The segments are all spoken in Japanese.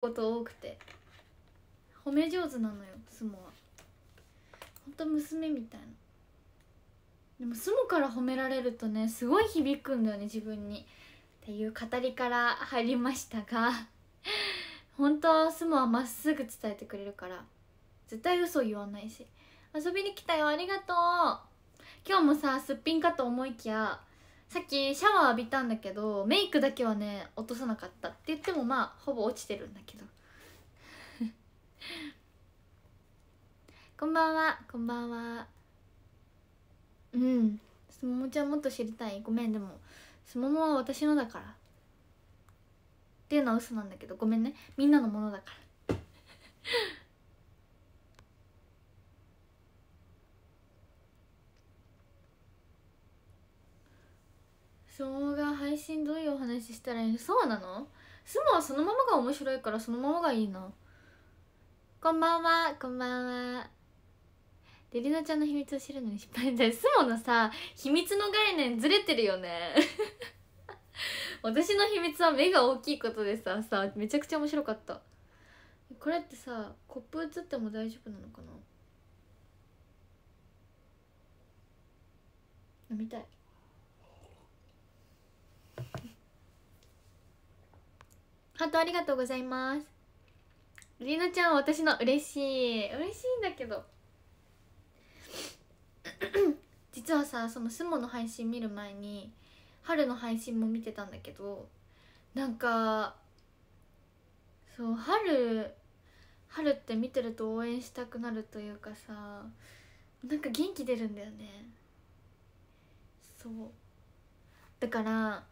こと多くて褒め上手なのよスモは本当娘みたいなでもスモから褒められるとねすごい響くんだよね自分にっていう語りから入りましたが 本当はスモはまっすぐ伝えてくれるから絶対嘘言わないし遊びに来たよありがとう今日もさすっぴんかと思いきやさっきシャワー浴びたんだけどメイクだけはね落とさなかったって言ってもまあほぼ落ちてるんだけど こんばんはこんばんはうんすももちゃんもっと知りたいごめんでもすももは私のだからっていうのは嘘なんだけどごめんねみんなのものだからしょが配信どういうお話したらいいそうなのスモはそのままが面白いからそのままがいいなこんばんはこんばんはでりなちゃんの秘密を知るのに失敗だスモのさ秘密の概念ずれてるよね 私の秘密は目が大きいことでささめちゃくちゃ面白かったこれってさコップ映っても大丈夫なのかな飲みたいハートありがとうございますりなちゃんは私の嬉しい嬉しいんだけど 実はさそのスモの配信見る前に春の配信も見てたんだけどなんかそう春春って見てると応援したくなるというかさなんか元気出るんだよねそうだから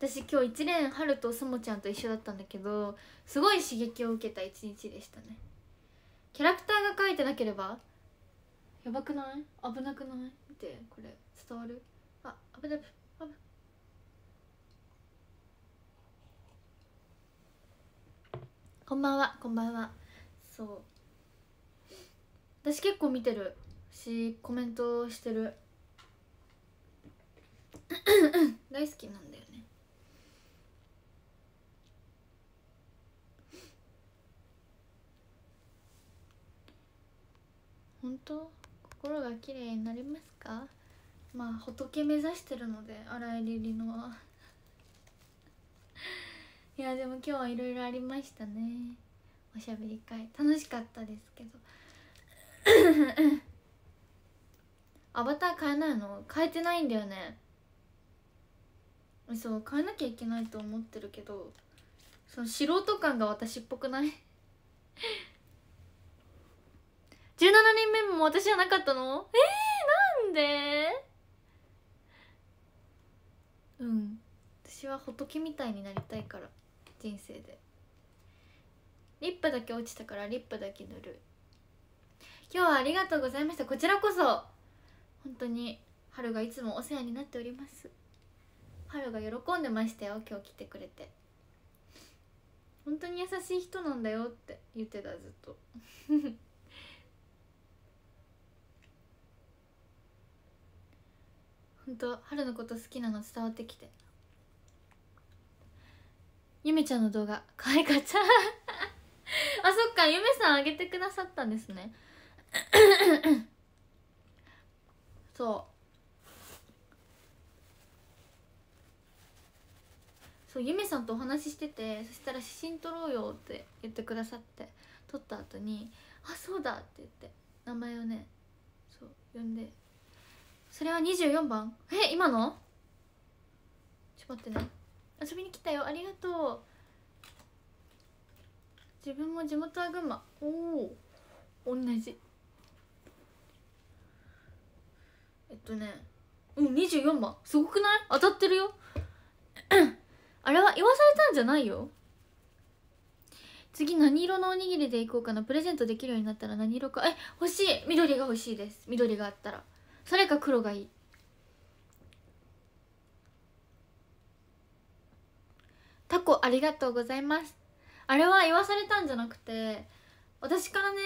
私今日1年春とそもちゃんと一緒だったんだけどすごい刺激を受けた一日でしたねキャラクターが描いてなければやばくない危なくない見てこれ伝わるあ危ない危ないこんばんはこんばんはそう私結構見てるしコメントしてる 大好きなんだよね本当心が綺麗になりますかまあ仏目指してるので荒井りりのは いやでも今日はいろいろありましたねおしゃべり会楽しかったですけど アバター変えないの変えてないんだよねそう変えなきゃいけないと思ってるけどその素人感が私っぽくない17人目も私じゃなかったのえー、なんでうん私は仏みたいになりたいから人生でリップだけ落ちたからリップだけ塗る今日はありがとうございましたこちらこそ本当に春がいつもお世話になっております春が喜んでましたよ今日来てくれて本当に優しい人なんだよって言ってたずっと本当春のこと好きなの伝わってきてゆめちゃんの動画可愛かった あそっかゆめさんあげてくださったんですね そうそうゆめさんとお話ししててそしたら「写真撮ろうよ」って言ってくださって撮った後に「あそうだ」って言って名前をねそう呼んでそれは24番え今のちょっと待ってね遊びに来たよありがとう自分も地元は群馬おお同じえっとねうん24番すごくない当たってるよ あれは言わされたんじゃないよ次何色のおにぎりでいこうかなプレゼントできるようになったら何色かえ欲しい緑が欲しいです緑があったらそれか黒がいいタコありがとうございますあれは言わされたんじゃなくて私からね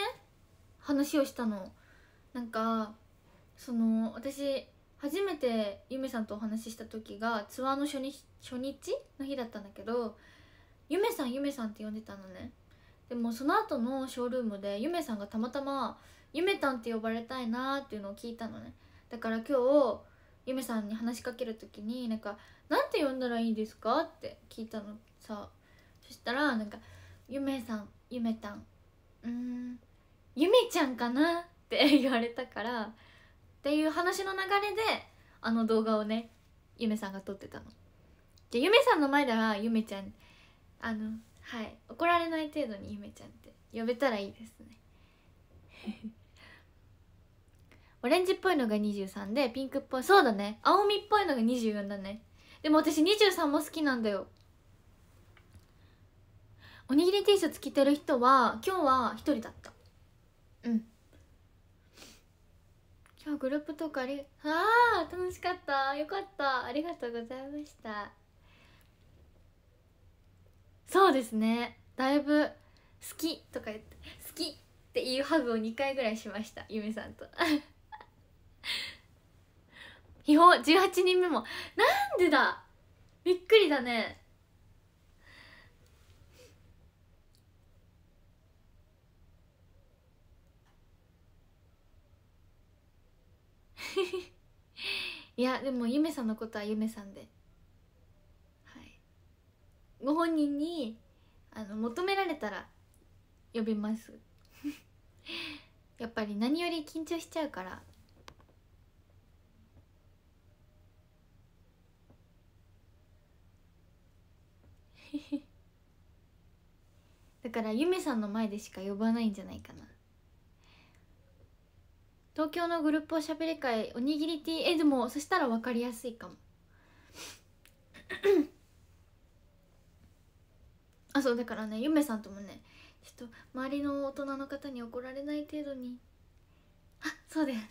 話をしたのなんかその私初めてゆめさんとお話しした時がツアーの初日初日の日だったんだけどゆめさんゆめさんって呼んでたのねでもその後のショールームでゆめさんがたまたま「ゆめたんって呼ばれたいな」っていうのを聞いたのねだから今日ゆめさんに話しかける時になんか「なんて呼んだらいいですか?」って聞いたのさそしたらなんか「ゆめさんゆめたんうんゆめちゃんかな?」って 言われたからっていう話の流れであの動画をねゆめさんが撮ってたの。じゃゆめさんの前ではゆめちゃんあのはい怒られない程度にゆめちゃんって呼べたらいいですね。オレンジっぽいのが23でピンクっぽいそうだね青みっぽいのが24だねでも私23も好きなんだよおにぎり T シャツ着てる人は今日は一人だったうん今日グループとかありああ楽しかったよかったありがとうございましたそうですねだいぶ「好き」とか言って「好き」っていうハグを2回ぐらいしましたゆめさんと違法18人目もなんでだびっくりだね いやでもゆめさんのことはゆめさんではいご本人にあの求められたら呼びます やっぱり何より緊張しちゃうからからゆめさんの前でしか呼ばないんじゃないかな東京のグループおしゃべり会おにぎり T えでもそしたら分かりやすいかもあそうだからねゆめさんともねちょっと周りの大人の方に怒られない程度にあそうだよね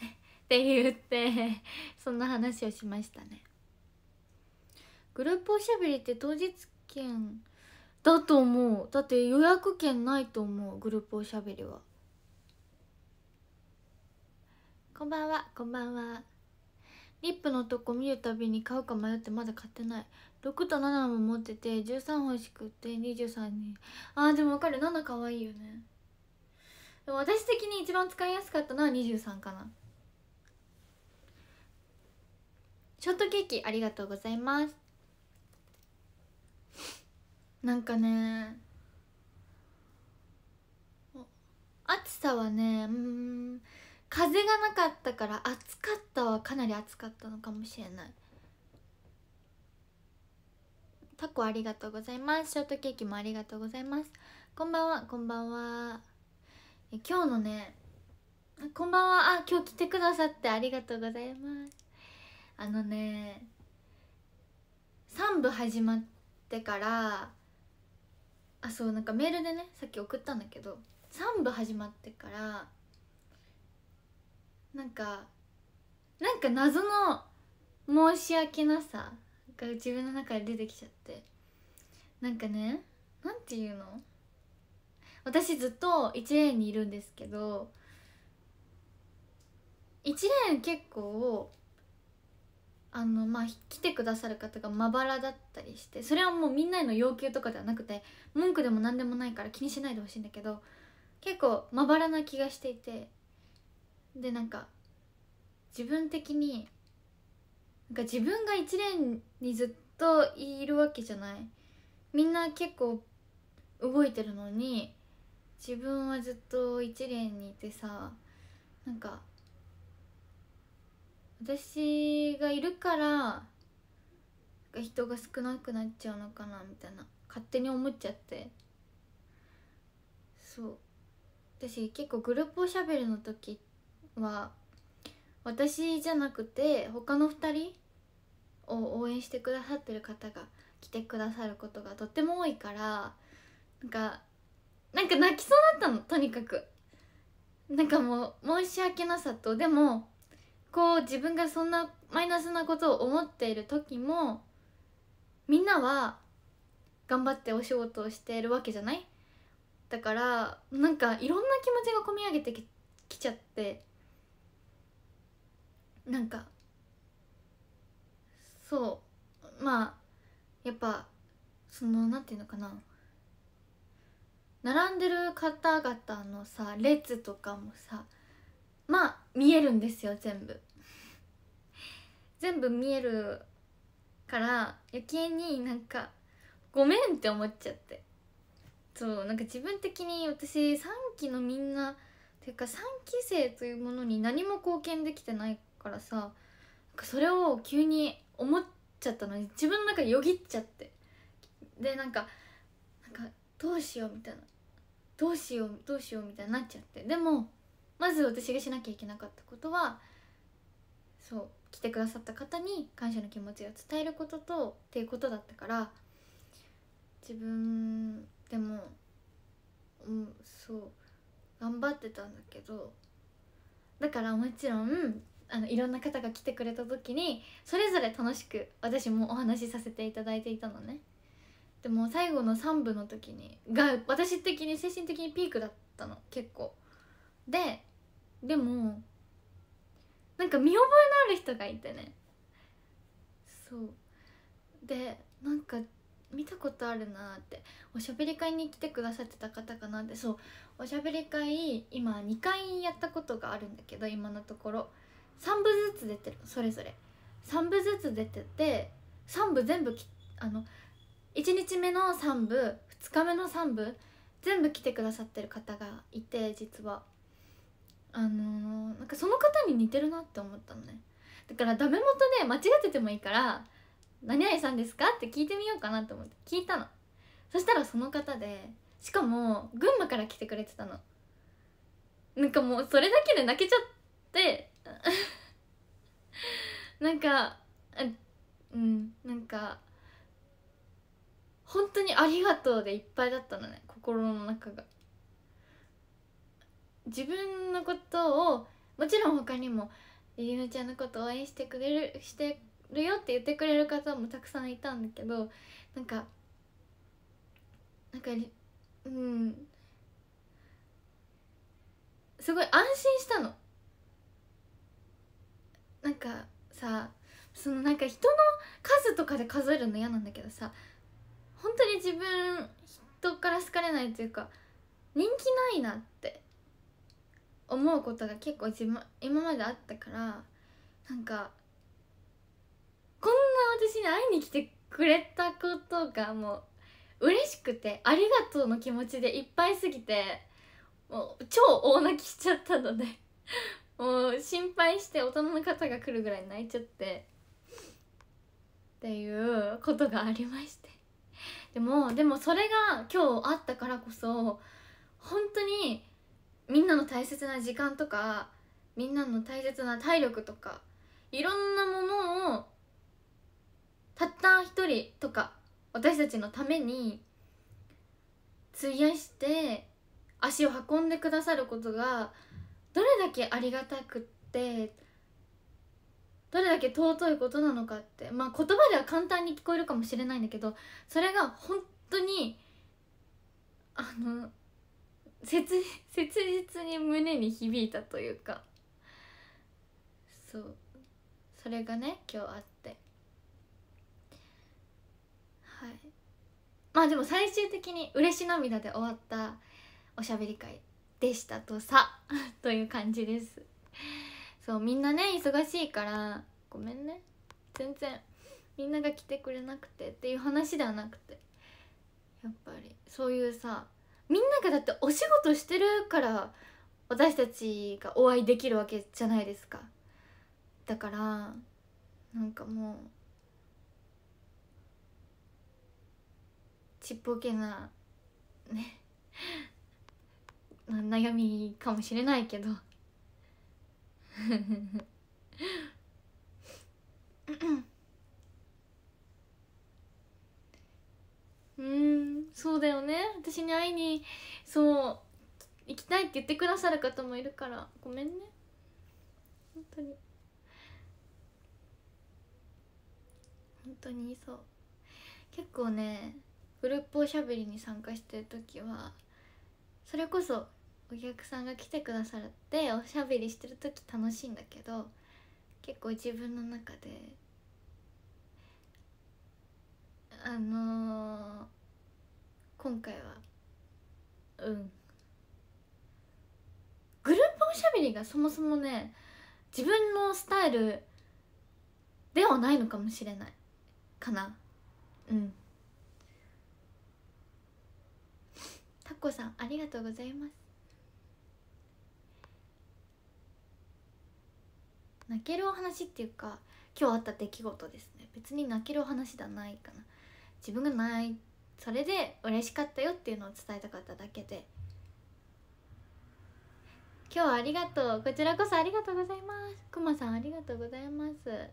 って言ってそんな話をしましたねグループおしゃべりって当日券だと思うだって予約券ないと思うグループおしゃべりはこんばんはこんばんはリップのとこ見るたびに買うか迷ってまだ買ってない6と7も持ってて13欲しくって23にあーでもわかる7かわいいよねでも私的に一番使いやすかったのは23かなショートケーキありがとうございますなんかね暑さはねうん風がなかったから暑かったはかなり暑かったのかもしれないタコありがとうございますショートケーキもありがとうございますこんばんはこんばんは今日のねこんばんはあ今日来てくださってありがとうございますあのね3部始まってからあそうなんかメールでねさっき送ったんだけど3部始まってからなんかなんか謎の申し訳なさが自分の中で出てきちゃってなんかねなんていうの私ずっと1レーンにいるんですけど1レーン結構あのまあ来てくださる方がまばらだったりしてそれはもうみんなへの要求とかではなくて文句でも何でもないから気にしないでほしいんだけど結構まばらな気がしていてでなんか自分的になんか自分が一年にずっといるわけじゃないみんな結構動いてるのに自分はずっと一年にいてさなんか私がいるから人が少なくなっちゃうのかなみたいな勝手に思っちゃってそう私結構グループおしゃべりの時は私じゃなくて他の2人を応援してくださってる方が来てくださることがとっても多いからなんかなんか泣きそうだったのとにかくなんかもう申し訳なさとでもこう自分がそんなマイナスなことを思っている時もみんなは頑張ってお仕事をしてるわけじゃないだからなんかいろんな気持ちがこみ上げてききちゃってなんかそうまあやっぱそのなんていうのかな並んでる方々のさ列とかもさまあ見えるんですよ全部全部見えるから余計になんかごめんって思っちゃってそうなんか自分的に私3期のみんなっていうか3期生というものに何も貢献できてないからさそれを急に思っちゃったのに自分の中よぎっちゃってでなんかなんかどうしようみたいなどうしようどうしようみたいになっちゃってでもまず私がしなきゃいけなかったことはそう来てくださった方に感謝の気持ちを伝えることとっていうことだったから自分でもうんそう頑張ってたんだけどだからもちろんあのいろんな方が来てくれた時にそれぞれ楽しく私もお話しさせていただいていたのねでも最後の3部の時にが私的に精神的にピークだったの結構ででもなんか見覚えのある人がいてねそうでなんか見たことあるなっておしゃべり会に来てくださってた方かなってそうおしゃべり会今2回やったことがあるんだけど今のところ3部ずつ出てるそれぞれ3部ずつ出てて3部全部きあの1日目の3部2日目の3部全部来てくださってる方がいて実はあのー、なんかその方に似てるなって思ったのねだからダメ元で間違っててもいいから「何々さんですか?」って聞いてみようかなと思って聞いたのそしたらその方でしかも群馬から来てくれてたのなんかもうそれだけで泣けちゃって なんかうんなんか本当にありがとうでいっぱいだったのね心の中が自分のことをもちろん他にもりのちゃんのこと応援してくれるしてるよって言ってくれる方もたくさんいたんだけどなんかなんかうんすごい安心したのなんかさそのなんか人の数とかで数えるの嫌なんだけどさ本当に自分人から好かれないというか人気ないな思うことが結構自分今まであったからなんかこんな私に会いに来てくれたことがもう嬉しくてありがとうの気持ちでいっぱいすぎてもう超大泣きしちゃったので もう心配して大人の方が来るぐらい泣いちゃってっていうことがありましてでもでもそれが今日あったからこそ本当にみんなの大切な時間とかみんなの大切な体力とかいろんなものをたった一人とか私たちのために費やして足を運んでくださることがどれだけありがたくってどれだけ尊いことなのかってまあ言葉では簡単に聞こえるかもしれないんだけどそれが本当にあの切切実に胸に響いたというかそうそれがね今日あってはいまあでも最終的に嬉し涙で終わったおしゃべり会でしたとさ という感じですそうみんなね忙しいからごめんね全然みんなが来てくれなくてっていう話ではなくてやっぱりそういうさみんながだってお仕事してるから私たちがお会いできるわけじゃないですかだからなんかもうちっぽけなね 悩みかもしれないけどうん うんそうだよね私に会いにそう行きたいって言ってくださる方もいるからごめんね本当に本当にそう結構ねグループおしゃべりに参加してる時はそれこそお客さんが来てくださっておしゃべりしてる時楽しいんだけど結構自分の中であのー、今回はうんグループおしゃべりがそもそもね自分のスタイルではないのかもしれないかなうんタコさんありがとうございます泣けるお話っていうか今日あった出来事ですね別に泣けるお話じゃないかな自分がないそれで嬉しかったよっていうのを伝えたかっただけで今日はありがとうこちらこそありがとうございますくまさんありがとうございます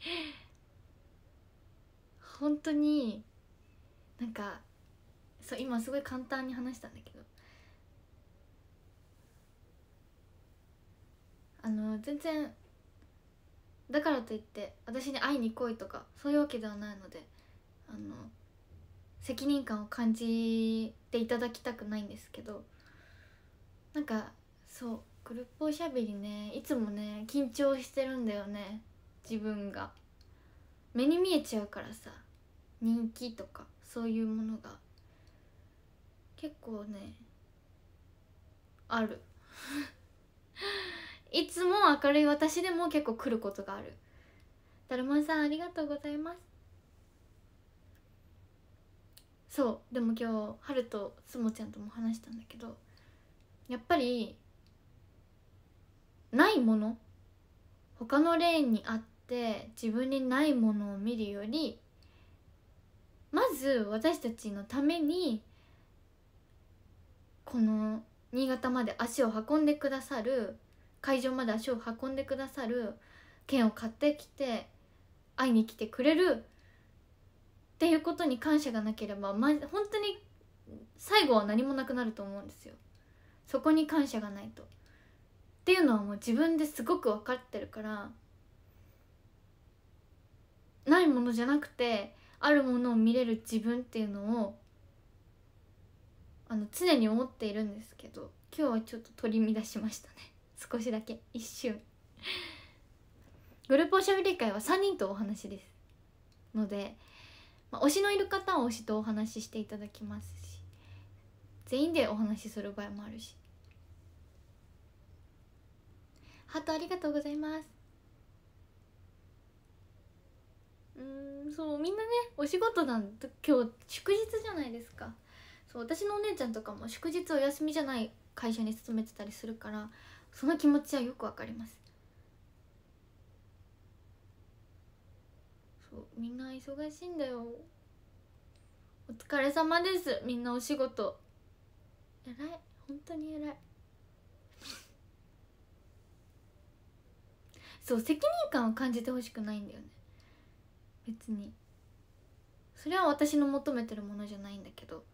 本当になんかそう今すごい簡単に話したんだけどあの全然だからといって私に会いに来いとかそういうわけではないのであの責任感を感じていただきたくないんですけどなんかそうグループおしゃべりねいつもね緊張してるんだよね自分が目に見えちゃうからさ人気とかそういうものが結構ねあるいつも明るい私でも結構来ることがあるだるまさんありがとうございますそうでも今日はるとすもちゃんとも話したんだけどやっぱりないもの他のレーンにあって自分にないものを見るよりまず私たちのためにこの新潟まで足を運んでくださる会場まで足を運んでくださる券を買ってきて会いに来てくれるっていうことに感謝がなければ、ま、本当に最後は何もなくなると思うんですよ。そこに感謝がないと。っていうのはもう自分ですごく分かってるからないものじゃなくてあるものを見れる自分っていうのをあの常に思っているんですけど今日はちょっと取り乱しましたね。少しだけ一瞬グループおしゃべり会は3人とお話ですので、まあ、推しのいる方は推しとお話ししていただきますし全員でお話しする場合もあるしハートありがとうございますうんそうみんなねお仕事なん今日祝日じゃないですかそう私のお姉ちゃんとかも祝日お休みじゃない会社に勤めてたりするからその気持ちはよくわかりますそうみんな忙しいんだよお疲れ様ですみんなお仕事偉い本当に偉いそう責任感を感じてほしくないんだよね別にそれは私の求めてるものじゃないんだけど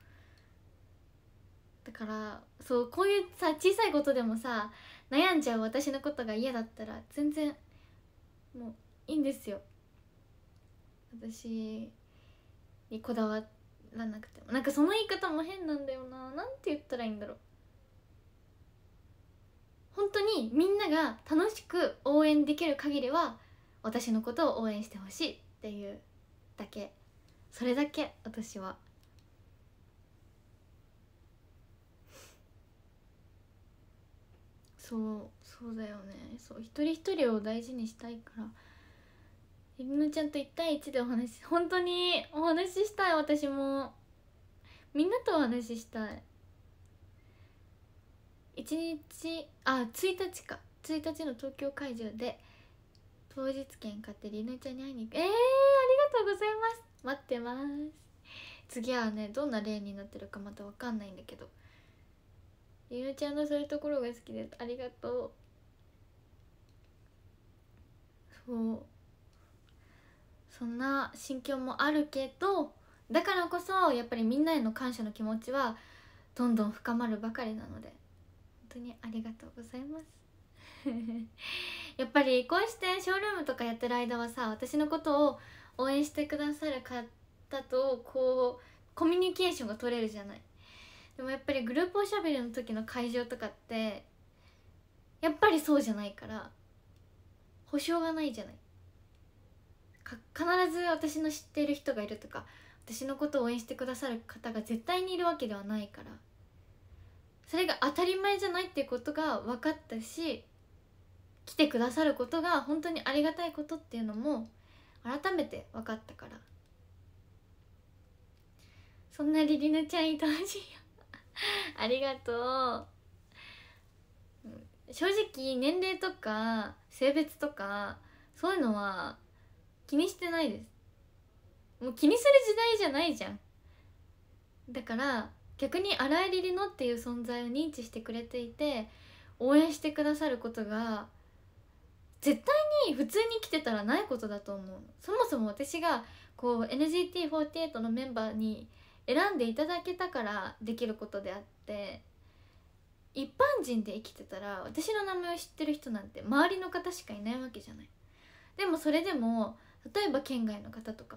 だからそうこういうさ小さいことでもさ悩んじゃう私のことが嫌だったら全然もういいんですよ私にこだわらなくてもなんかその言い方も変なんだよななんて言ったらいいんだろう本当にみんなが楽しく応援できる限りは私のことを応援してほしいっていうだけそれだけ私は。そうそうだよねそう一人一人を大事にしたいからゆりのちゃんと1対1でお話し本当にお話ししたい私もみんなとお話ししたい1日あ1日か1日の東京会場で当日券買ってりぬちゃんに会いに行くえー、ありがとうございます待ってます次はねどんな例になってるかまた分かんないんだけどゆうちゃんのそういうところが好きですありがとうそうそんな心境もあるけどだからこそやっぱりみんなへの感謝の気持ちはどんどん深まるばかりなので本当にありがとうございます やっぱりこうしてショールームとかやってる間はさ私のことを応援してくださる方とこうコミュニケーションが取れるじゃないでもやっぱりグループおしゃべりの時の会場とかってやっぱりそうじゃないから保証がないじゃない必ず私の知っている人がいるとか私のことを応援してくださる方が絶対にいるわけではないからそれが当たり前じゃないっていうことが分かったし来てくださることが本当にありがたいことっていうのも改めて分かったからそんなりりナちゃんいてほしいよ ありがとう正直年齢とか性別とかそういうのは気にしてないですもう気にする時代じゃないじゃんだから逆に荒井りりのっていう存在を認知してくれていて応援してくださることが絶対に普通に来てたらないことだと思うそもそも私がこう NGT48 のメンバーに選んでいただけたからできることであって一般人で生きてたら私の名前を知ってる人なんて周りの方しかいないわけじゃないでもそれでも例えば県外の方とか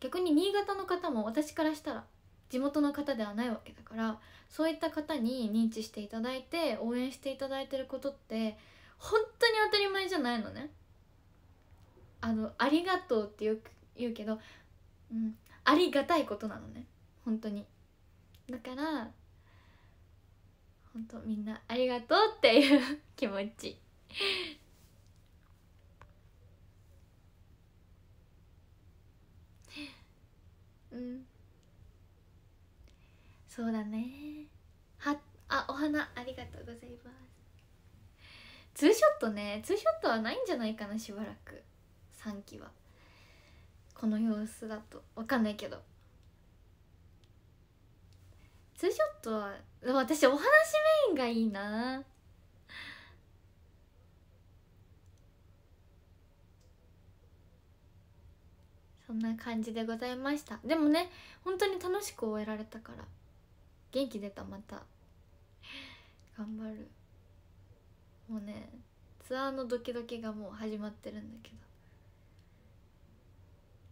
逆に新潟の方も私からしたら地元の方ではないわけだからそういった方に認知していただいて応援していただいてることって本当に当たり前じゃないのねあのありがとうってよく言うけど、うん、ありがたいことなのね本当にだから本当みんなありがとうっていう 気持ちうんそうだねはあお花ありがとうございますツーショットねツーショットはないんじゃないかなしばらく3期はこの様子だとわかんないけどツーショットは私お話メインがいいなそんな感じでございましたでもね本当に楽しく終えられたから元気出たまた頑張るもうねツアーのドキドキがもう始まってるんだけ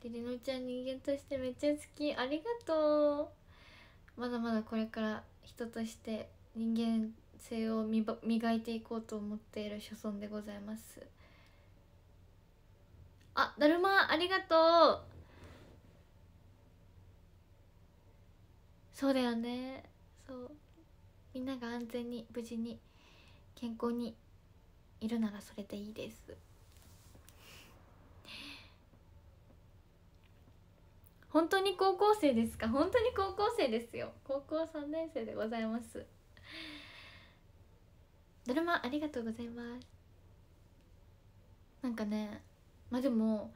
どりりのちゃん人間としてめっちゃ好きありがとうまだまだこれから人として人間性を磨いていこうと思っている所存でございますあだるまありがとうそうだよねそうみんなが安全に無事に健康にいるならそれでいいです本当に高校生ですか本当に高校生ですよ高校三年生でございますドラマありがとうございますなんかねまあでも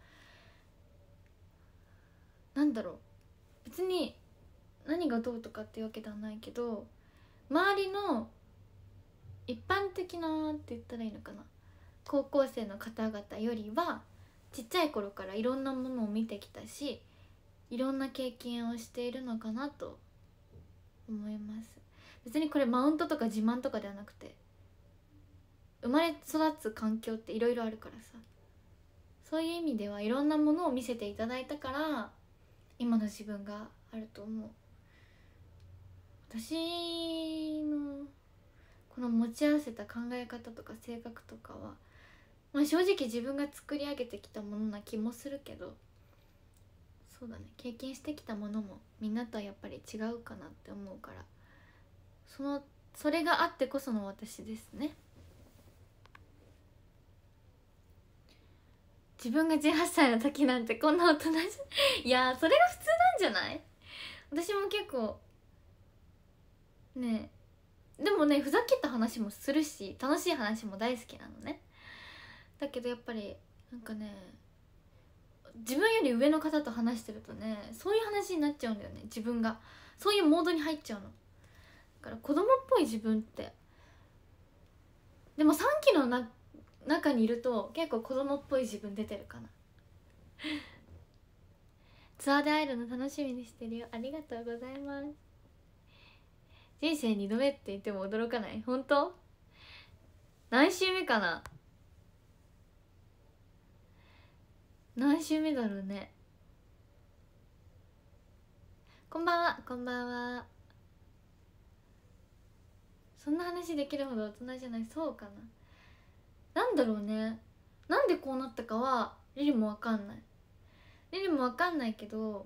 なんだろう別に何がどうとかっていうわけではないけど周りの一般的なって言ったらいいのかな高校生の方々よりはちっちゃい頃からいろんなものを見てきたしいろんな経験をしているのかなと思います別にこれマウントとか自慢とかではなくて生まれ育つ環境っていろいろあるからさそういう意味ではいろんなものを見せていただいたから今の自分があると思う私のこの持ち合わせた考え方とか性格とかは、まあ、正直自分が作り上げてきたものな気もするけどそうだね経験してきたものもみんなとはやっぱり違うかなって思うからそのそれがあってこその私ですね自分が18歳の時なんてこんな大人じ いやそれが普通なんじゃない私も結構ねでもねふざけた話もするし楽しい話も大好きなのねだけどやっぱりなんかね自分より上の方と話してるとねそういう話になっちゃうんだよね自分がそういうモードに入っちゃうのだから子供っぽい自分ってでも3期のな中にいると結構子供っぽい自分出てるかなツアーで会えるの楽しみにしてるよありがとうございます人生2度目って言っても驚かない本当何週目かな何週目だろうねこんばんはこんばんはそんな話できるほど大人じゃないそうかななんだろうねなんでこうなったかはリリもわかんないリリもわかんないけど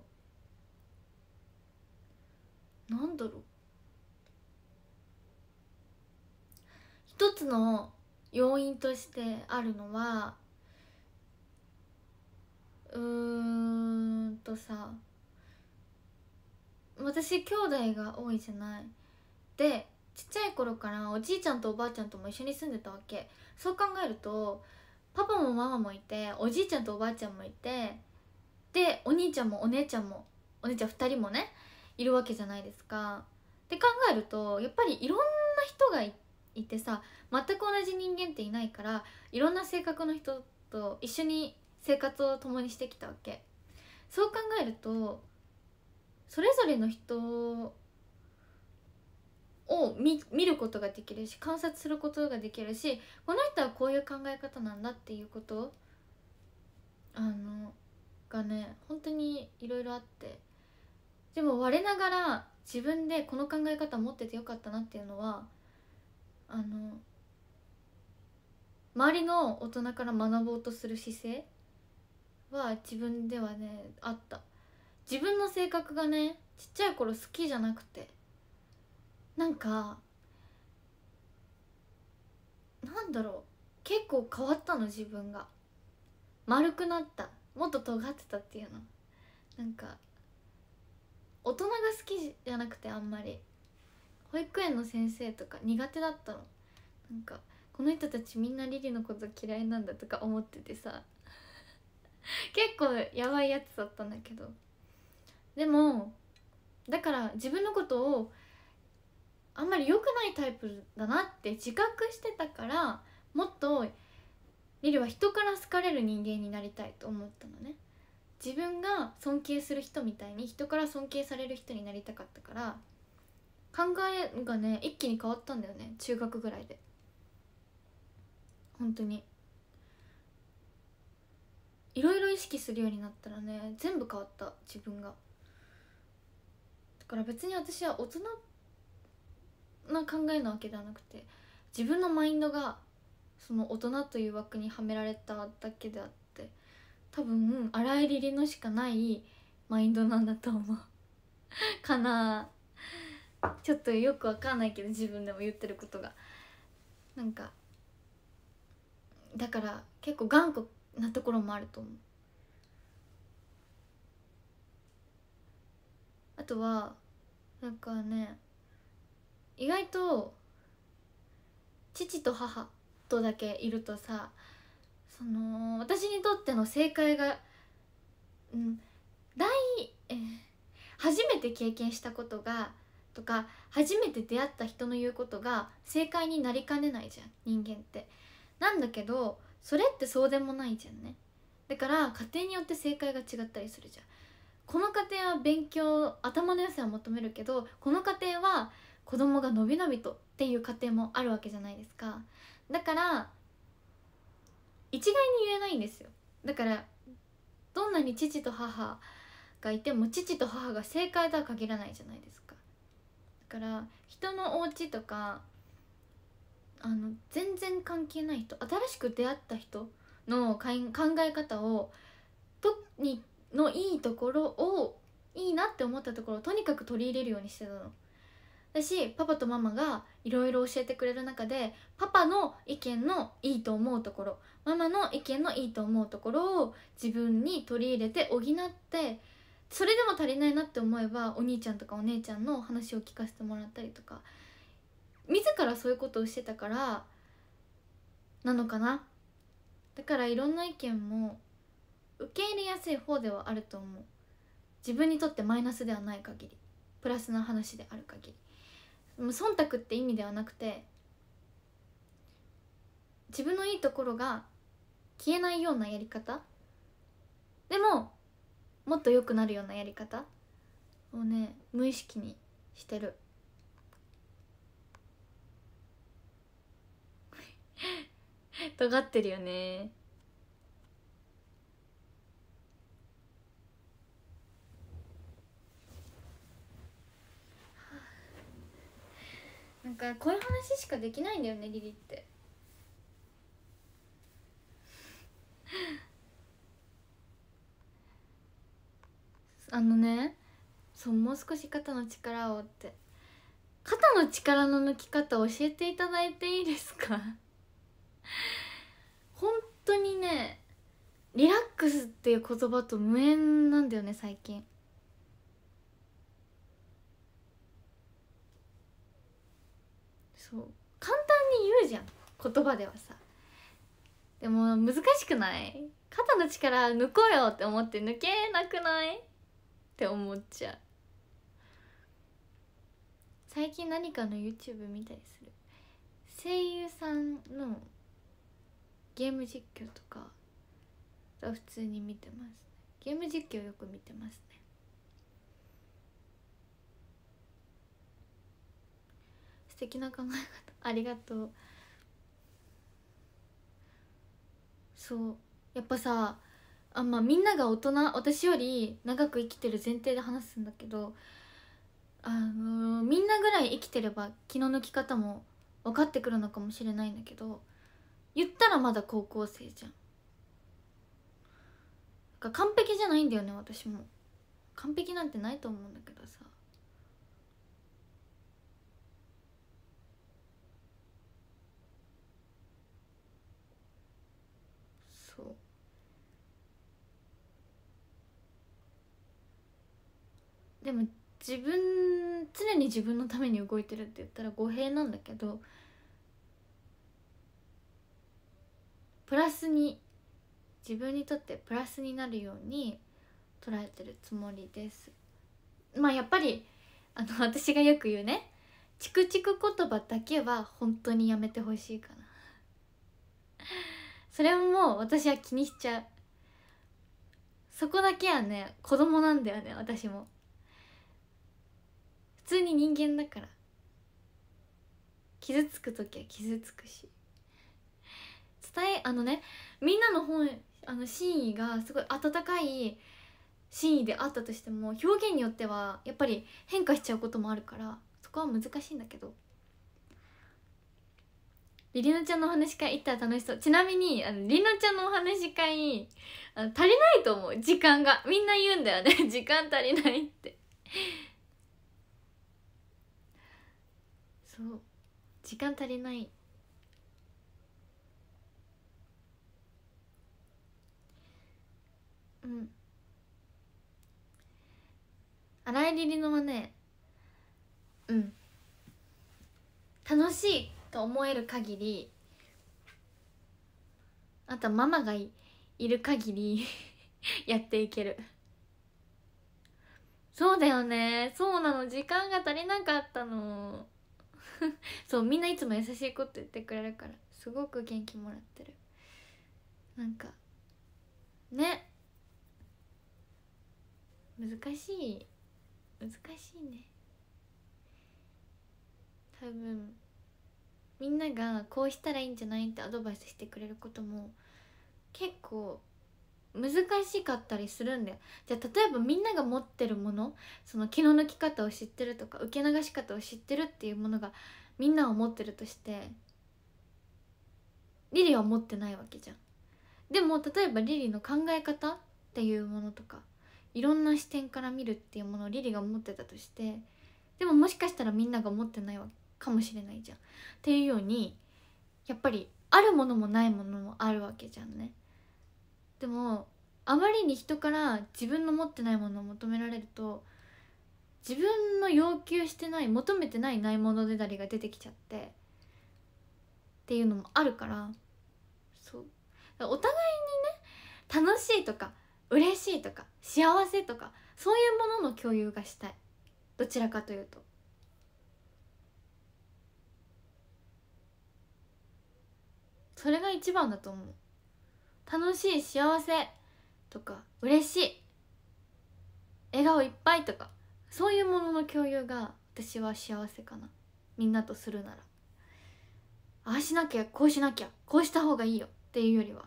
なんだろう一つの要因としてあるのはうーんとさ私兄弟が多いじゃないでちっちゃい頃からおじいちゃんとおばあちゃんとも一緒に住んでたわけそう考えるとパパもママもいておじいちゃんとおばあちゃんもいてでお兄ちゃんもお姉ちゃんもお姉ちゃん2人もねいるわけじゃないですかって考えるとやっぱりいろんな人がいてさ全く同じ人間っていないからいろんな性格の人と一緒に生活を共にしてきたわけそう考えるとそれぞれの人を見見ることができるし観察することができるしこの人はこういう考え方なんだっていうことあのがね本当にいろいろあってでも我ながら自分でこの考え方持っててよかったなっていうのはあの周りの大人から学ぼうとする姿勢は自分ではねあった自分の性格がねちっちゃい頃好きじゃなくてなんかなんだろう結構変わったの自分が丸くなったもっと尖ってたっていうのなんか大人が好きじゃなくてあんまり保育園の先生とか苦手だったのなんかこの人たちみんなリリのこと嫌いなんだとか思っててさ構やばいやつだったんだけどでもだから自分のことをあんまり良くないタイプだなって自覚してたからもっとリルは人から好かれる人間になりたいと思ったのね自分が尊敬する人みたいに人から尊敬される人になりたかったから考えがね一気に変わったんだよね中学ぐらいで本当にいろいろ意識するようになったらね全部変わった自分がだから別に私は大人な考えなわけではなくて自分のマインドがその大人という枠にはめられただけであって多分荒井りりのしかないマインドなんだと思う かなちょっとよくわかんないけど自分でも言ってることがなんかだから結構頑固なところもあると思うあとはなんかね意外と父と母とだけいるとさその私にとっての正解が、うん、大、えー、初めて経験したことがとか初めて出会った人の言うことが正解になりかねないじゃん人間って。なんだけどそれってそうでもないじゃんねだから家庭によって正解が違ったりするじゃんこの家庭は勉強頭の良さを求めるけどこの家庭は子供が伸び伸びとっていう家庭もあるわけじゃないですかだから一概に言えないんですよだからどんなに父と母がいても父と母が正解とは限らないじゃないですかだから人のお家とかあの全然関係ない人新しく出会った人の考え方をとにのいいところをいいなって思ったところをとにかく取り入れるようにしてたの。だしパパとママがいろいろ教えてくれる中でパパの意見のいいと思うところママの意見のいいと思うところを自分に取り入れて補ってそれでも足りないなって思えばお兄ちゃんとかお姉ちゃんの話を聞かせてもらったりとか自らそういうことをしてたからなのかなだからいろんな意見も受け入れやすい方ではあると思う自分にとってマイナスではない限りプラスな話である限りもう忖度って意味ではなくて自分のいいところが消えないようなやり方でももっと良くなるようなやり方をね無意識にしてる 尖ってるよね なんかこういう話しかできないんだよねリリって あのねそうもう少し肩の力をって肩の力の抜き方教えていただいていいですか 本当にねリラックスっていう言葉と無縁なんだよね最近そう簡単に言うじゃん言葉ではさでも難しくない肩の力抜こうよって思って抜けなくないって思っちゃう最近何かの YouTube 見たりする声優さんのゲーム実況とか普通に見てますねゲーム実況よく見てますね素敵な考え方ありがとうそうやっぱさあまあみんなが大人私より長く生きてる前提で話すんだけどあのー、みんなぐらい生きてれば気の抜き方も分かってくるのかもしれないんだけど言ったらまだ高校生じゃんか完璧じゃないんだよね私も完璧なんてないと思うんだけどさそうでも自分常に自分のために動いてるって言ったら語弊なんだけどプラスに自分にとってプラスになるように捉えてるつもりですまあやっぱりあの 私がよく言うねチクチク言葉だけは本当にやめてほしいかなそれも私は気にしちゃうそこだけはね子供なんだよね私も普通に人間だから傷つく時は傷つくし伝えあのねみんなの本あの真意がすごい温かい真意であったとしても表現によってはやっぱり変化しちゃうこともあるからそこは難しいんだけどりりのちゃんのお話会行ったら楽しそうちなみにあのりのちゃんのお話会あの足りないと思う時間がみんな言うんだよね 時間足りないってそう時間足りないうん荒井りりのはねうん楽しいと思える限りあとはママがいる限り やっていけるそうだよねそうなの時間が足りなかったの そうみんないつも優しいこと言ってくれるからすごく元気もらってるなんかね難しい難しいね多分みんながこうしたらいいんじゃないってアドバイスしてくれることも結構難しかったりするんだよじゃあ例えばみんなが持ってるものその気の抜き方を知ってるとか受け流し方を知ってるっていうものがみんなを持ってるとしてリリは持ってないわけじゃんでも例えばリリの考え方っていうものとかいろんな視点から見るっていうものをリリが持ってたとしてでももしかしたらみんなが持ってないわかもしれないじゃん。っていうようにやっぱりあるものもないものもあるわけじゃんね。でもあまりに人から自分の持ってないものを求められると自分の要求してない求めてないないものでだりが出てきちゃってっていうのもあるからそうお互いにね楽しいとか嬉しいとか幸せとかそういうものの共有がしたいどちらかというと。それが一番だと思う楽しい幸せとか嬉しい笑顔いっぱいとかそういうものの共有が私は幸せかなみんなとするならああしなきゃこうしなきゃこうした方がいいよっていうよりは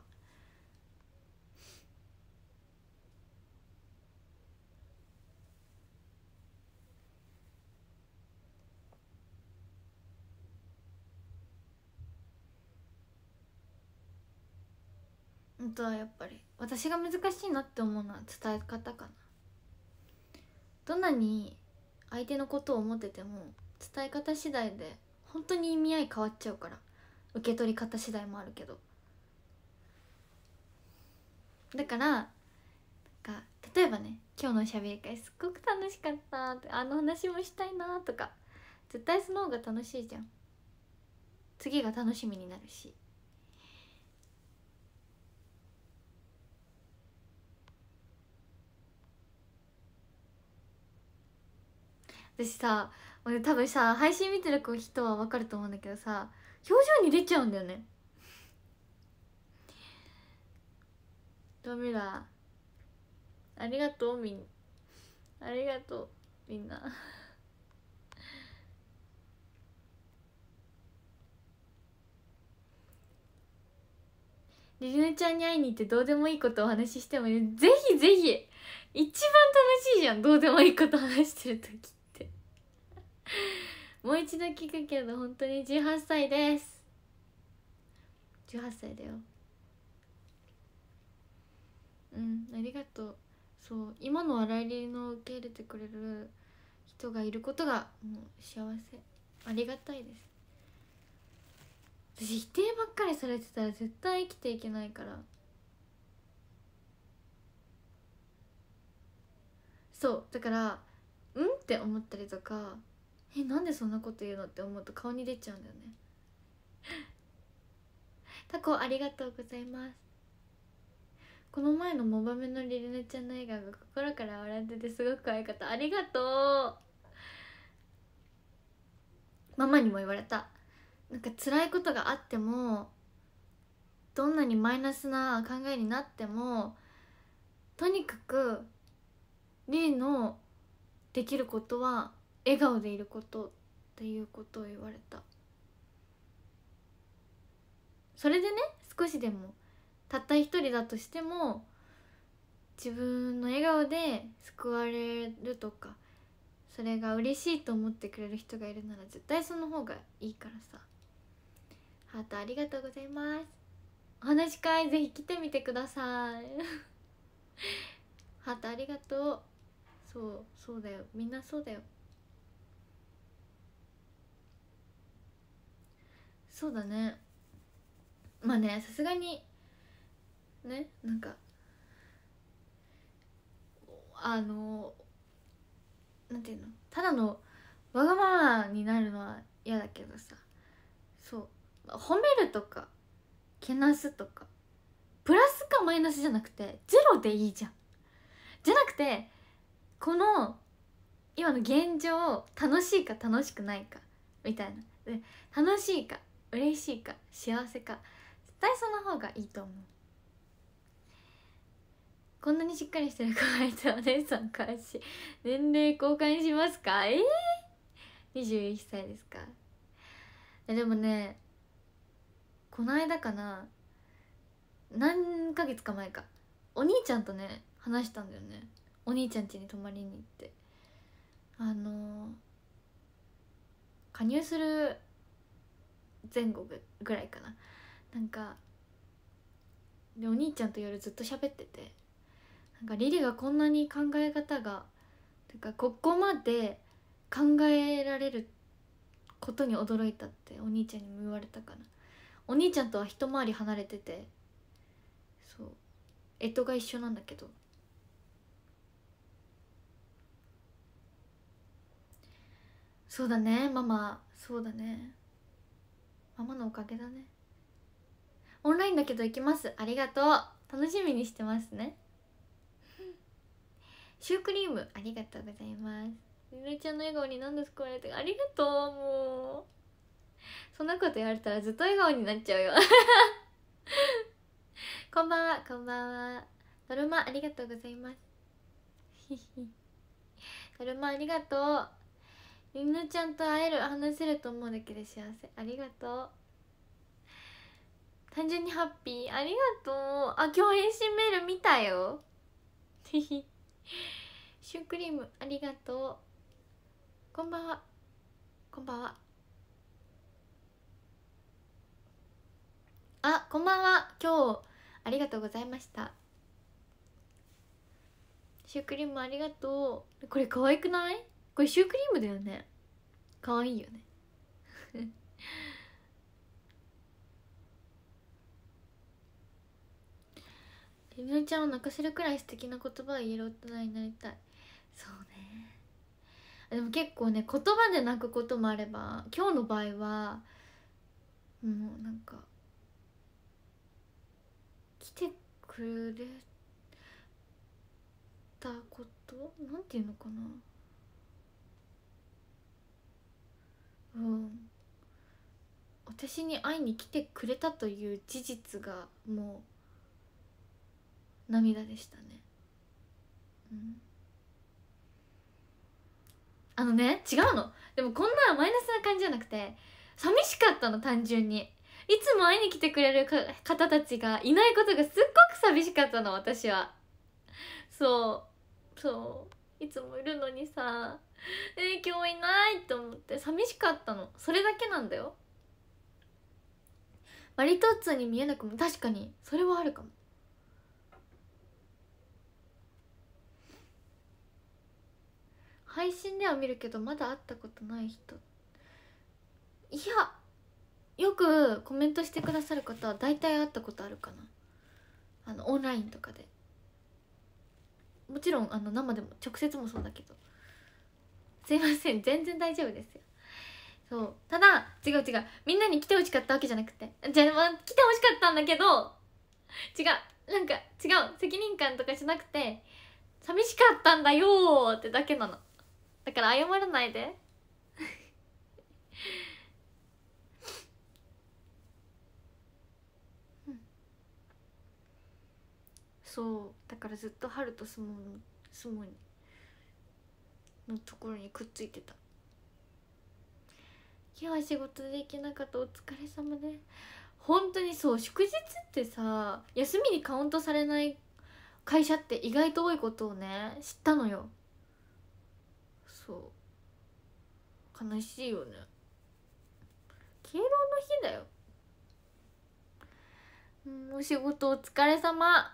とはやっぱり私が難しいなって思うのは伝え方かなどんなに相手のことを思ってても伝え方次第で本当に意味合い変わっちゃうから受け取り方次第もあるけどだからか例えばね「今日のおしゃべり会すっごく楽しかった」って「あの話もしたいな」とか絶対その方が楽しいじゃん次が楽しみになるし私さ俺多分さ配信見てる人は分かると思うんだけどさ表情に出ちゃうんだよねありがとうみんありがとうみんなりぬちゃんに会いに行ってどうでもいいことお話ししてもいいぜひぜひ一番楽しいじゃんどうでもいいこと話してる時 もう一度聞くけど本当に18歳です18歳だようんありがとうそう今の笑いの受け入れてくれる人がいることがもう幸せありがたいです私否定ばっかりされてたら絶対生きていけないからそうだからうんって思ったりとかえなんでそんなこと言うのって思うと顔に出ちゃうんだよね タコありがとうございますこの前のモバメのりりなちゃんの笑顔が心から笑っててすごく可愛かったありがとうママにも言われたなんか辛いことがあってもどんなにマイナスな考えになってもとにかくりりのできることは笑顔でいることっていうことを言われたそれでね少しでもたった一人だとしても自分の笑顔で救われるとかそれが嬉しいと思ってくれる人がいるなら絶対その方がいいからさハートありがとうございますお話し会ぜひ来てみてください ハートありがとうそうそうだよみんなそうだよそうだねまあねさすがにねなんかあのなんていうのただのわがままになるのは嫌だけどさそう褒めるとかけなすとかプラスかマイナスじゃなくてゼロでいいじゃんじゃなくてこの今の現状楽しいか楽しくないかみたいなで楽しいか嬉しいか幸せか絶対その方がいいと思うこんなにしっかりしてる子愛いとお姉さんかし年齢交換しますかええー、21歳ですかでもねこの間かな何ヶ月か前かお兄ちゃんとね話したんだよねお兄ちゃん家に泊まりに行ってあの加入する前後ぐらいかななんかでお兄ちゃんと夜ずっと喋っててなんかリリがこんなに考え方がてかここまで考えられることに驚いたってお兄ちゃんにも言われたかなお兄ちゃんとは一回り離れててそう干支が一緒なんだけどそうだねママそうだねママのおかげだねオンラインだけど行きますありがとう楽しみにしてますね シュークリームありがとうございますりなちゃんの笑顔に何度救われてありがとうもうそんなこと言われたらずっと笑顔になっちゃうよ こんばんはこんばんはドルマありがとうございますドルマありがとうりちゃんと会える話せると思うだけで幸せありがとう単純にハッピーありがとうあ今日返信メール見たよシュークリームありがとうこんばんはこんばんはあこんばんは今日ありがとうございましたシュークリームありがとうこれ可愛くないこれシュークリームだよねかわいいよねゆみ ちゃんを泣かせるくらい素敵な言葉を言える大人になりたいそうねでも結構ね言葉で泣くこともあれば今日の場合はもうなんか来てくれたことなんていうのかなうん私に会いに来てくれたという事実がもう涙でしたねうんあのね違うのでもこんなマイナスな感じじゃなくて寂しかったの単純にいつも会いに来てくれる方たちがいないことがすっごく寂しかったの私はそうそういつもいるのにさえー、今日いないと思って寂しかったのそれだけなんだよマリトッツォに見えなくも確かにそれはあるかも配信では見るけどまだ会ったことない人いやよくコメントしてくださる方は大体会ったことあるかなあのオンラインとかでもちろんあの生でも直接もそうだけどすいません全然大丈夫ですよそうただ違う違うみんなに来てほしかったわけじゃなくてじゃあ、まあ、来てほしかったんだけど違うなんか違う責任感とかじゃなくて寂しかったんだよってだけなのだから謝らないでそうだからずっと春と相撲の相撲にのところにくっついてた今日は仕事できなかったお疲れ様で本当にそう祝日ってさ休みにカウントされない会社って意外と多いことをね知ったのよそう悲しいよね敬老の日だようんお仕事お疲れ様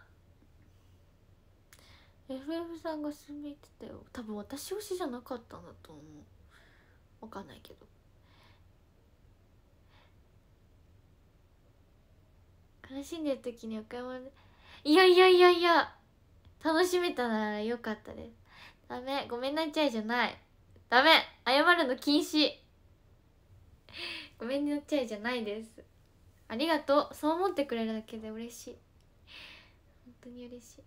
f f さんが勧めてたよ多分私推しじゃなかったんだと思うわかんないけど悲しんでる時にお岡山でいやいやいやいや楽しめたならよかったですダメごめんなっちゃいじゃないダメ謝るの禁止ごめんなっちゃいじゃないですありがとうそう思ってくれるだけで嬉しい本当に嬉しい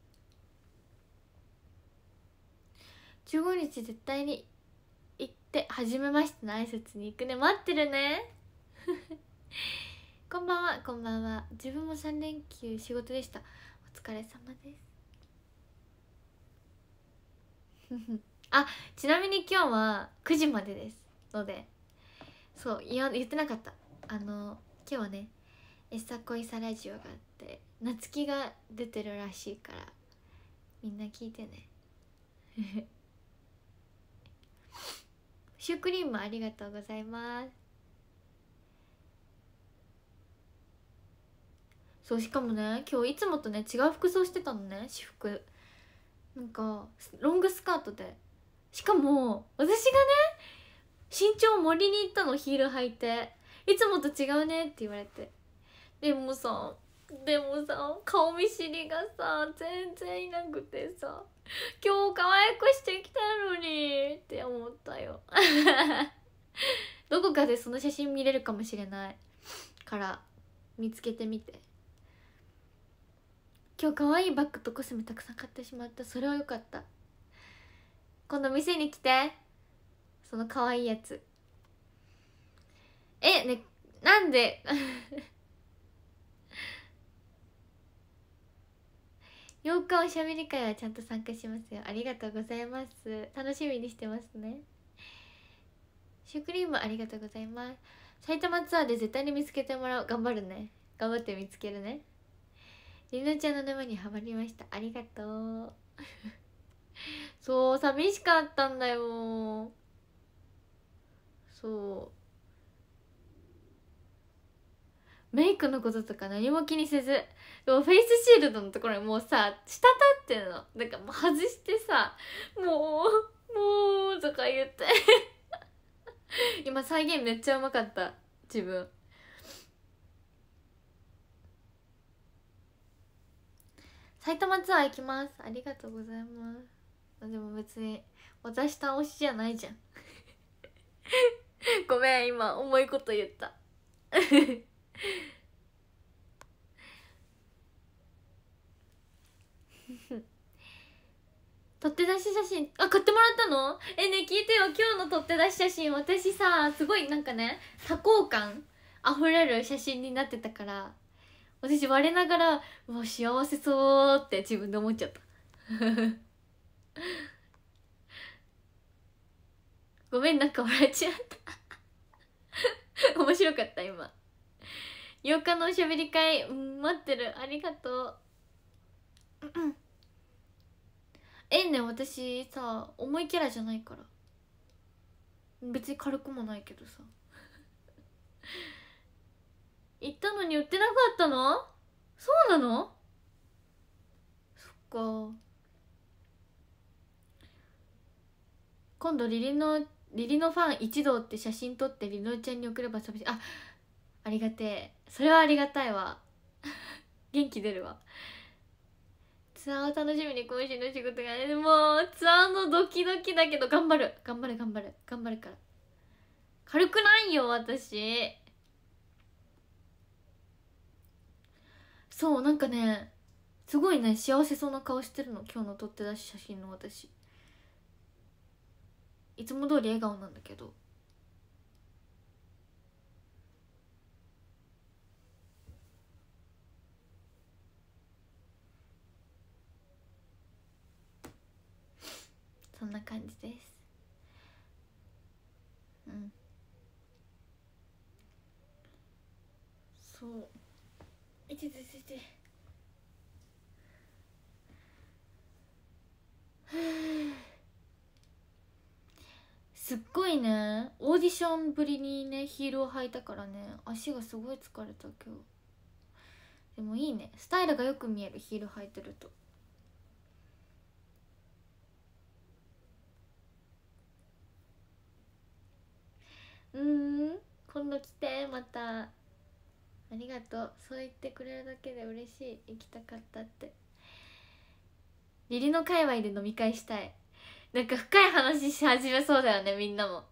15日絶対に行って初めましての挨拶に行くね待ってるね こんばんはこんばんは自分も3連休仕事でしたお疲れ様です あちなみに今日は9時までですのでそう言言ってなかったあの今日はね「エサコイサラジオ」があって夏希が出てるらしいからみんな聞いてねシュークリームありがとうございますそうしかもね今日いつもとね違う服装してたのね私服なんかロングスカートでしかも私がね身長森に行ったのヒール履いていつもと違うねって言われてでもさでもさ顔見知りがさ全然いなくてさ今日可愛くしてきたのにって思ったよ どこかでその写真見れるかもしれないから見つけてみて今日可愛いバッグとコスメたくさん買ってしまったそれは良かった今度店に来てその可愛いやつえねなんで8日おしゃべり会はちゃんと参加しますよありがとうございます楽しみにしてますねシュークリームありがとうございます埼玉ツアーで絶対に見つけてもらおう頑張るね頑張って見つけるねりなちゃんの沼にはまりましたありがとうそう寂しかったんだよそうメイクのこととか何も気にせずフェイスシールドのところにもうさ滴ってんのなんかもう外してさもうもうとか言って 今再現めっちゃうまかった自分埼玉ツアー行きますありがとうございますでも別に私倒しじゃないじゃん ごめん今重いこと言った 取って出し写真あ買ってもらったのえね聞いてよ今日の取って出し写真私さすごいなんかね多幸感あふれる写真になってたから私我ながらもう幸せそうって自分で思っちゃった ごめんなんか笑っちゃった面白かった今8日のおしゃべり会待ってるありがとうえんねん私さ重いキャラじゃないから別に軽くもないけどさ 行ったのに売ってなかったのそうなのそっか今度リリのリリのファン一同って写真撮ってリノちゃんに送れば寂しいあありがてえそれはありがたいわ 元気出るわツアーを楽しみに今週の仕事がねもうツアーのドキドキだけど頑張る頑張る頑張る頑張るから軽くないよ私そうなんかねすごいね幸せそうな顔してるの今日の撮って出し写真の私いつも通り笑顔なんだけどそんな感じですうんそういててててすっごいねオーディションぶりにねヒールを履いたからね足がすごい疲れた今日でもいいねスタイルがよく見えるヒール履いてると。うん今度来てまたありがとうそう言ってくれるだけで嬉しい行きたかったってリリの界隈で飲み会したいなんか深い話し始めそうだよねみんなも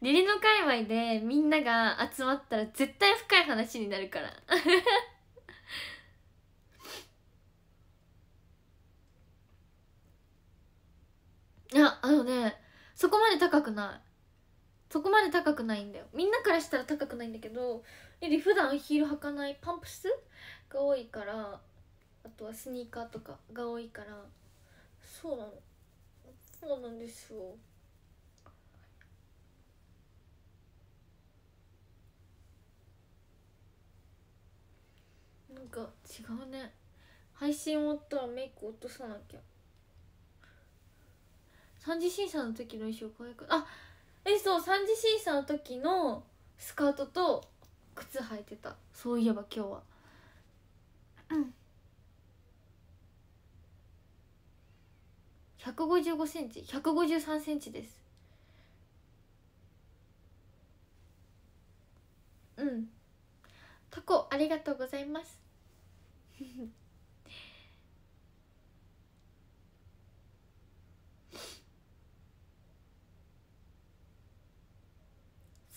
リリの界隈でみんなが集まったら絶対深い話になるからあ あのねそこまで高くないそこまで高くないんだよみんなからしたら高くないんだけどリリ普段ヒール履かないパンプスが多いからあとはスニーカーとかが多いからそうなのそうなんですよなんか違うね配信終わったらメイク落とさなきゃ三次審査の時の衣装可愛くあっえそう三次審査の時のスカートと靴履いてたそういえば今日はうん155センチ153センチですうんタコありがとうございます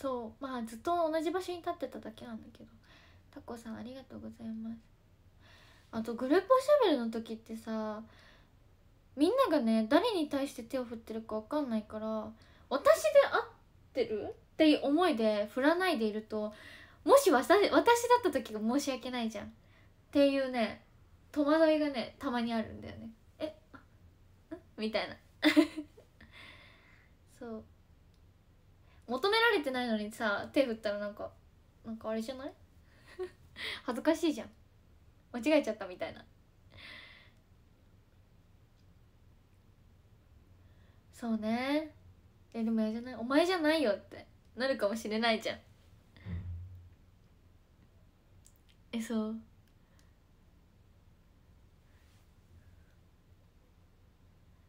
そうまあずっと同じ場所に立ってただけなんだけどタコさんありがとうございますあとグループおしゃべりの時ってさみんながね誰に対して手を振ってるか分かんないから私で合ってるっていう思いで振らないでいるともし私だった時が申し訳ないじゃんっていうね戸惑いがねたまにあるんだよねえみたいな そう求められてないのにさ手振ったらなんかなんかあれじゃない 恥ずかしいじゃん間違えちゃったみたいなそうねえでもやじゃないお前じゃないよってなるかもしれないじゃんえそう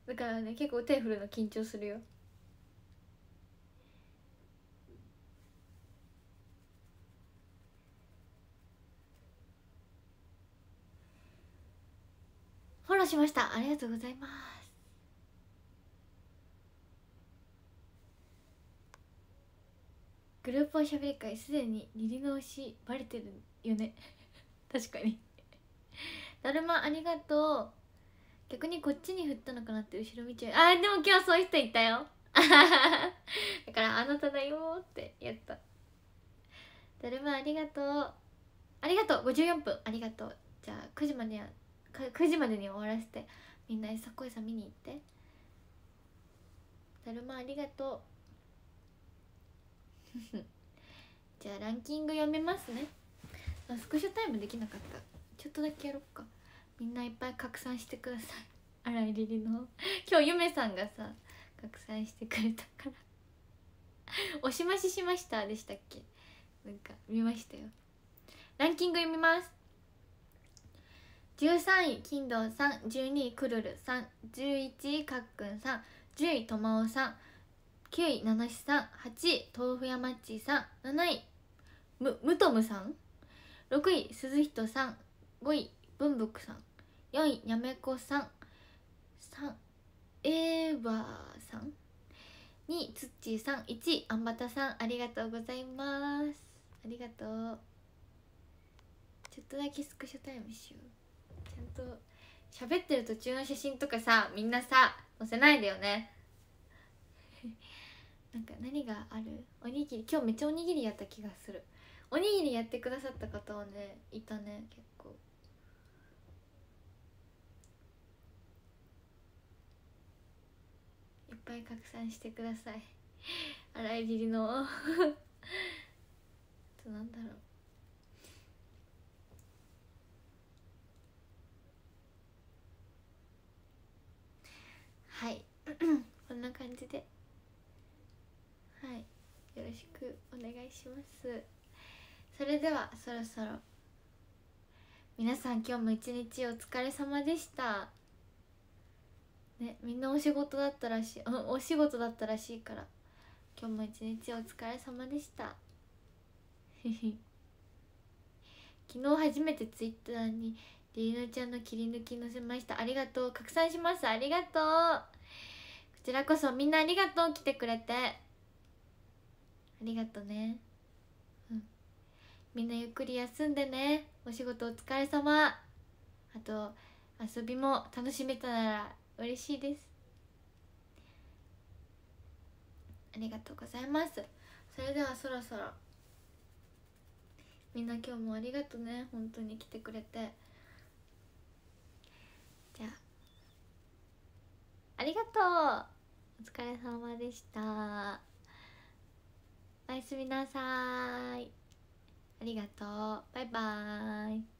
だからね結構手振るの緊張するよしましたありがとうございますグループおしゃべり会すでにリリの推しバレてるよね 確かにだるまありがとう逆にこっちに振ったのかなって後ろ見ちゃうあーでも今日そういう人いたよ だからあなただよってやっただるまありがとうありがとう54分ありがとうじゃあ9時までや9時までに終わらせてみんなでさこいさ見に行ってだるまありがとう じゃあランキング読めますねスクショタイムできなかったちょっとだけやろっかみんないっぱい拡散してください 荒井りりの今日ゆめさんがさ拡散してくれたからお しまししましたでしたっけなんか見ましたよランキング読みます13位金堂さん12位くるるさん11位かっくんさん10位とまおさん9位ななしさん8位豆腐やまっちさん7位むむとむさん6位すずひとさん5位ぶんぶくさん4位やめこさん3エーバーさん2位つっちーさん1位あんばたさんありがとうございますありがとうちょっとだけスクショタイムしよう当喋ってる途中の写真とかさみんなさ載せないでよね なんか何があるおにぎり今日めっちゃおにぎりやった気がするおにぎりやってくださった方はねいたね結構いっぱい拡散してください い井りの となんだろうはい こんな感じではいよろしくお願いしますそれではそろそろ皆さん今日も一日お疲れ様でしたねみんなお仕事だったらしい お仕事だったらしいから今日も一日お疲れ様でした 昨日初めてツイッターにりのちゃんの切り抜き載せましたありがとう拡散しますありがとうこちらこそみんなありがとう来てくれてありがとうねうんみんなゆっくり休んでねお仕事お疲れ様あと遊びも楽しめたなら嬉しいですありがとうございますそれではそろそろみんな今日もありがとね本当に来てくれて。ありがとうお疲れ様でしたおやすみなさいありがとうバイバーイ